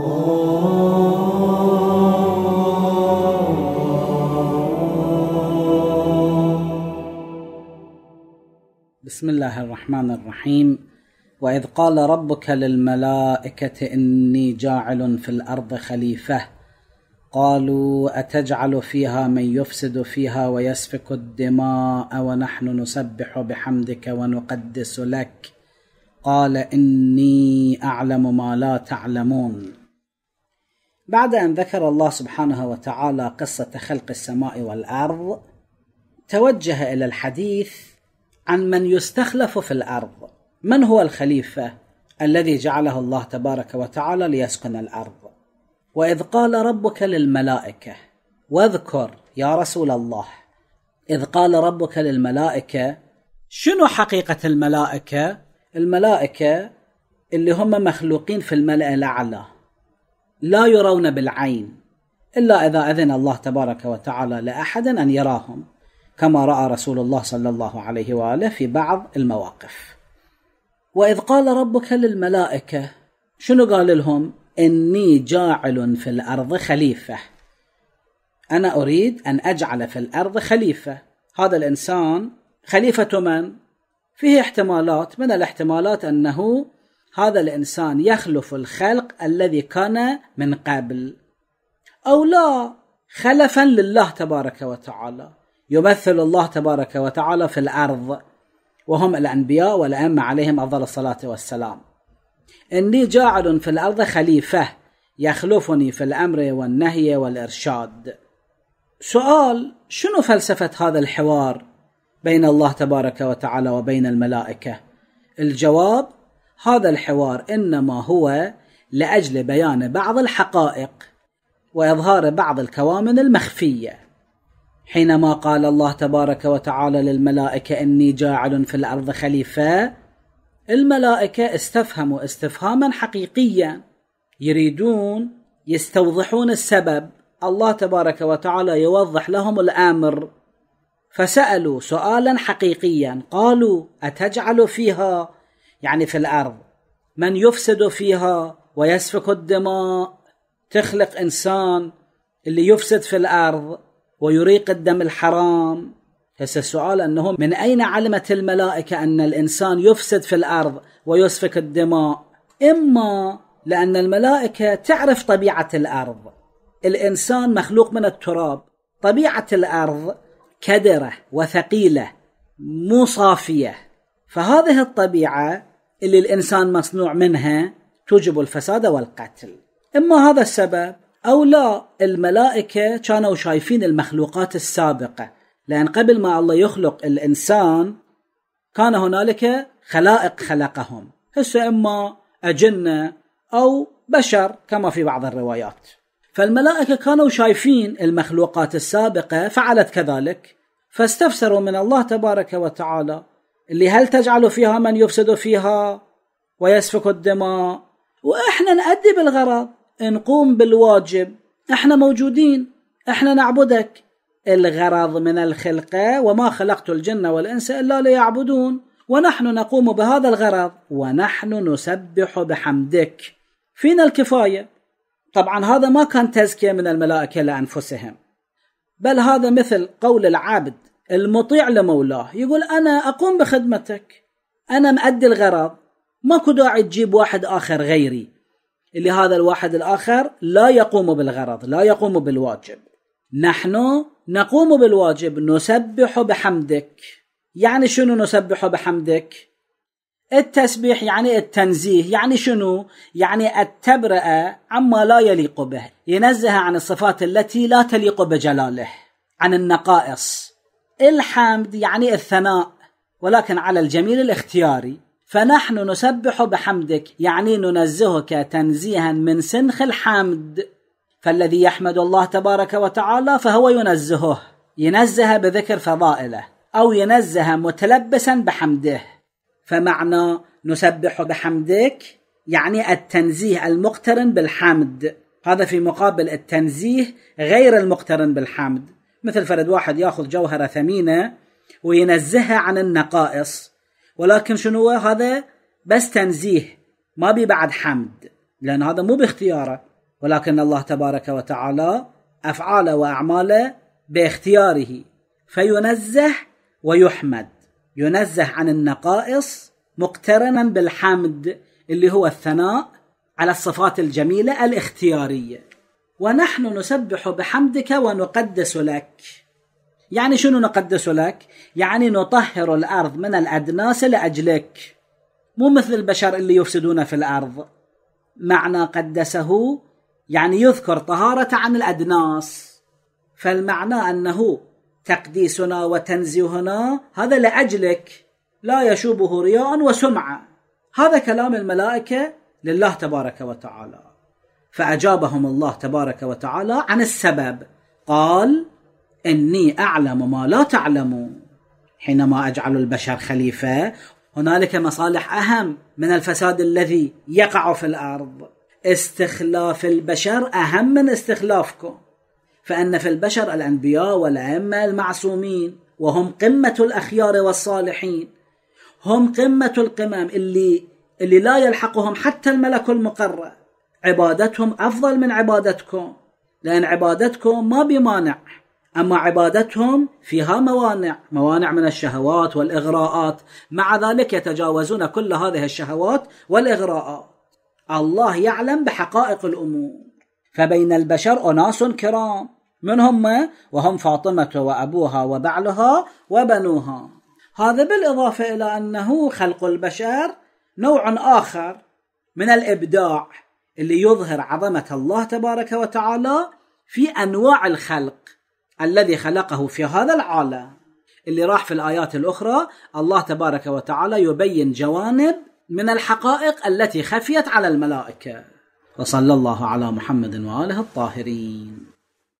بسم الله الرحمن الرحيم واذ قال ربك للملائكه اني جاعل في الارض خليفه قالوا اتجعل فيها من يفسد فيها ويسفك الدماء ونحن نسبح بحمدك ونقدس لك قال اني اعلم ما لا تعلمون بعد أن ذكر الله سبحانه وتعالى قصة خلق السماء والأرض توجه إلى الحديث عن من يستخلف في الأرض من هو الخليفة الذي جعله الله تبارك وتعالى ليسكن الأرض وإذ قال ربك للملائكة واذكر يا رسول الله إذ قال ربك للملائكة شنو حقيقة الملائكة؟ الملائكة اللي هم مخلوقين في الملأ الأعلى لا يرون بالعين إلا إذا أذن الله تبارك وتعالى لأحد أن يراهم كما رأى رسول الله صلى الله عليه وآله في بعض المواقف وإذ قال ربك للملائكة شنو قال لهم إني جاعل في الأرض خليفة أنا أريد أن أجعل في الأرض خليفة هذا الإنسان خليفة من؟ فيه احتمالات من الاحتمالات أنه هذا الإنسان يخلف الخلق الذي كان من قبل أو لا خلفا لله تبارك وتعالى يمثل الله تبارك وتعالى في الأرض وهم الأنبياء والأئمة عليهم أفضل الصلاة والسلام إني جاعل في الأرض خليفة يخلفني في الأمر والنهي والإرشاد سؤال شنو فلسفة هذا الحوار بين الله تبارك وتعالى وبين الملائكة الجواب هذا الحوار انما هو لاجل بيان بعض الحقائق واظهار بعض الكوامن المخفيه حينما قال الله تبارك وتعالى للملائكه اني جاعل في الارض خليفه الملائكه استفهموا استفهاما حقيقيا يريدون يستوضحون السبب الله تبارك وتعالى يوضح لهم الامر فسالوا سؤالا حقيقيا قالوا اتجعل فيها يعني في الارض من يفسد فيها ويسفك الدماء تخلق انسان اللي يفسد في الارض ويريق الدم الحرام هسه السؤال انه من اين علمت الملائكه ان الانسان يفسد في الارض ويسفك الدماء اما لان الملائكه تعرف طبيعه الارض الانسان مخلوق من التراب طبيعه الارض كدره وثقيله مو صافيه فهذه الطبيعه اللي الإنسان مصنوع منها توجب الفساد والقتل إما هذا السبب أو لا الملائكة كانوا شايفين المخلوقات السابقة لأن قبل ما الله يخلق الإنسان كان هنالك خلائق خلقهم هسه إما أجنة أو بشر كما في بعض الروايات فالملائكة كانوا شايفين المخلوقات السابقة فعلت كذلك فاستفسروا من الله تبارك وتعالى اللي هل تجعل فيها من يفسد فيها ويسفك الدماء واحنا نأدي بالغرض نقوم بالواجب احنا موجودين احنا نعبدك الغرض من الخلقة وما خلقت الجن والإنس إلا ليعبدون ونحن نقوم بهذا الغرض ونحن نسبح بحمدك فينا الكفاية طبعا هذا ما كان تزكية من الملائكة لأنفسهم بل هذا مثل قول العبد المطيع لمولاه يقول أنا أقوم بخدمتك أنا مأدي الغرض ماكو داعي تجيب واحد آخر غيري اللي هذا الواحد الآخر لا يقوم بالغرض لا يقوم بالواجب نحن نقوم بالواجب نسبح بحمدك يعني شنو نسبح بحمدك التسبيح يعني التنزيه يعني شنو يعني التبرئة عما لا يليق به ينزه عن الصفات التي لا تليق بجلاله عن النقائص الحمد يعني الثناء ولكن على الجميل الاختياري فنحن نسبح بحمدك يعني ننزهك تنزيها من سنخ الحمد فالذي يحمد الله تبارك وتعالى فهو ينزهه ينزه بذكر فضائله او ينزه متلبسا بحمده فمعنى نسبح بحمدك يعني التنزيه المقترن بالحمد هذا في مقابل التنزيه غير المقترن بالحمد مثل فرد واحد ياخذ جوهره ثمينه وينزهها عن النقائص ولكن شنو هذا بس تنزيه ما بي بعد حمد لان هذا مو باختياره ولكن الله تبارك وتعالى افعاله واعماله باختياره فينزه ويحمد ينزه عن النقائص مقترنا بالحمد اللي هو الثناء على الصفات الجميله الاختياريه ونحن نسبح بحمدك ونقدس لك يعني شنو نقدس لك يعني نطهر الارض من الادناس لاجلك مو مثل البشر اللي يفسدون في الارض معنى قدسه يعني يذكر طهاره عن الادناس فالمعنى انه تقديسنا وتنزيهنا هذا لاجلك لا يشوبه رياء وسمعه هذا كلام الملائكه لله تبارك وتعالى فأجابهم الله تبارك وتعالى عن السبب قال إني أعلم ما لا تعلمون حينما أجعل البشر خليفة هنالك مصالح أهم من الفساد الذي يقع في الأرض استخلاف البشر أهم من استخلافكم فأن في البشر الأنبياء والأئمة المعصومين وهم قمة الأخيار والصالحين هم قمة القمم اللي اللي لا يلحقهم حتى الملك المقرب عبادتهم أفضل من عبادتكم لأن عبادتكم ما بمانع أما عبادتهم فيها موانع موانع من الشهوات والإغراءات مع ذلك يتجاوزون كل هذه الشهوات والإغراءات الله يعلم بحقائق الأمور فبين البشر أناس كرام من هم وهم فاطمة وأبوها وبعلها وبنوها هذا بالإضافة إلى أنه خلق البشر نوع آخر من الإبداع اللي يظهر عظمة الله تبارك وتعالى في أنواع الخلق الذي خلقه في هذا العالم اللي راح في الآيات الأخرى الله تبارك وتعالى يبين جوانب من الحقائق التي خفيت على الملائكة وصلى الله على محمد وآله الطاهرين